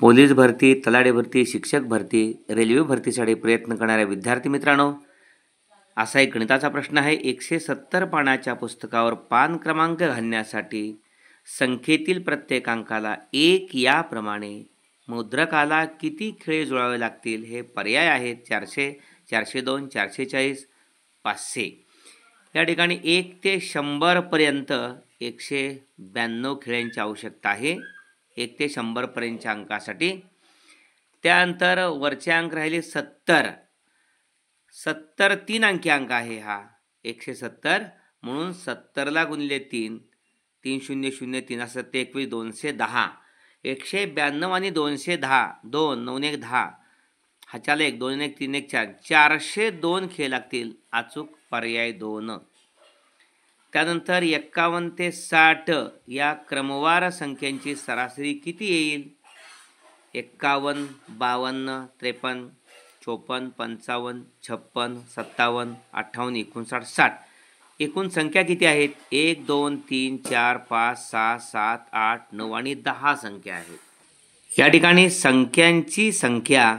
police भरती तलाडे भरती शिक्षक भरती रेल्वे भरतीसाठी प्रयत्न करणाऱ्या विद्यार्थी मित्रांनो असा एक गणिताचा प्रश्न आहे एकशे सत्तर पानाच्या पुस्तकावर पान क्रमांक घालण्यासाठी संख्येतील प्रत्येक अंकाला एक याप्रमाणे मुद्रकाला किती खिळे जुळावे लागतील हे पर्याय आहेत चारशे चारशे दोन चारशे चाळीस पाचशे या ठिकाणी एक ते शंभरपर्यंत एकशे ब्याण्णव खिळ्यांची आवश्यकता आहे एक ते शंभरपर्यंतच्या अंकासाठी त्यानंतर वरचे अंक राहिले सत्तर सत्तर तीन अंकी अंक आहे हा एकशे सत्तर म्हणून सत्तरला गुणले तीन तीन शून्य शून्य तीन असं ते एकवीस दोनशे दहा एकशे ब्याण्णव आणि दोनशे दहा दोन नऊ एक दहा ह्याच्याला एक दोन एक तीन एक चार चारशे दोन खेळ लागतील अचूक पर्याय दोन त्यानंतर एक्कावन्न ते साठ या क्रमवार संख्यांची सरासरी किती येईल एक्कावन्न बावन्न त्रेपन्न चोपन्न पंचावन्न छप्पन्न सत्तावन्न अठ्ठावन्न एकोणसाठ साठ एकूण संख्या किती आहेत एक दोन तीन चार पाच सहा सात आठ नऊ आणि दहा संख्या आहेत या ठिकाणी संख्यांची संख्या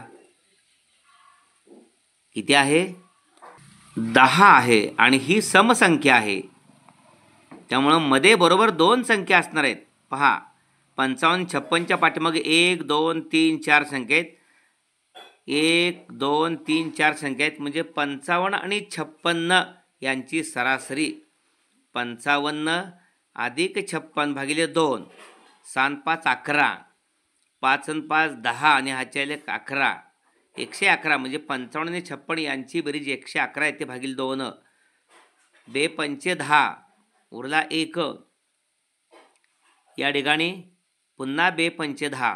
किती आहे दहा आहे आणि ही समसंख्या आहे त्यामुळं मध्ये बरोबर दोन संख्या असणार आहेत पहा पंचावन्न छप्पनच्या पाठीमागे एक दोन तीन चार संख्येत एक दोन तीन चार संख्या आहेत म्हणजे पंचावन्न आणि छप्पन्न यांची सरासरी पंचावन्न अधिक छप्पन भागिले दोन सात पाच अकरा पाच आणि पाच दहा आणि हाच्या अकरा एकशे अकरा म्हणजे पंचावन्न आणि छप्पन यांची बरीच एकशे अकरा येते भागिले दोन बे पंचे दहा उरला एक या ठिकाणी पुन्हा बे पंचे दहा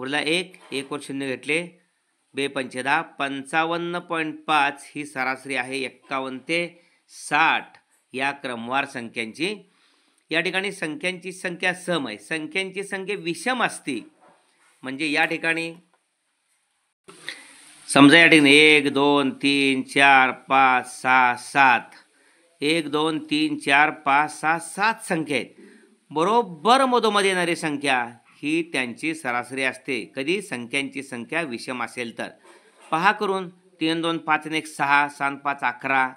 उरला एक एक वर शून्य घेतले बे पंचे दहा पंचावन्न पॉईंट पाच ही सरासरी आहे एक्कावन्न ते साठ या क्रमवार संख्यांची या ठिकाणी संख्यांची संख्या सम आहे संख्यांची संख्या विषम असती म्हणजे या ठिकाणी समजा या ठिकाणी एक दोन तीन चार पाच सहा सात एक दोन तीन चार पाच सहा सात संख्या आहेत बरोबर मधोमध येणारी संख्या ही त्यांची सरासरी असते कधी संख्यांची संख्या विषम असेल तर पहा करून तीन दोन पाच एक सहा सात पाच अकरा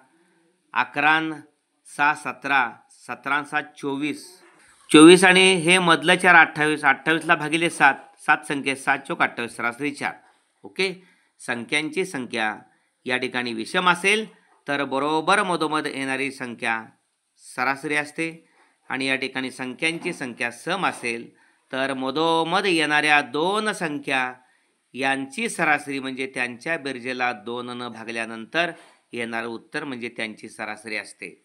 अकरा सहा सतरा सतरा सात चोवीस चोवीस आणि हे मधलं चार अठ्ठावीस अठ्ठावीसला भागिले सात सात संख्येत सात चोक अठ्ठावीस सरासरी चार ओके संख्यांची संख्या या ठिकाणी विषम असेल तर बरोबर मधोमध येणारी संख्या सरासरी असते आणि या ठिकाणी संख्यांची संख्या सम असेल तर मधोमध येणाऱ्या दोन संख्या यांची सरासरी म्हणजे त्यांच्या बिर्जेला दोन न भागल्यानंतर येणारं उत्तर म्हणजे त्यांची सरासरी असते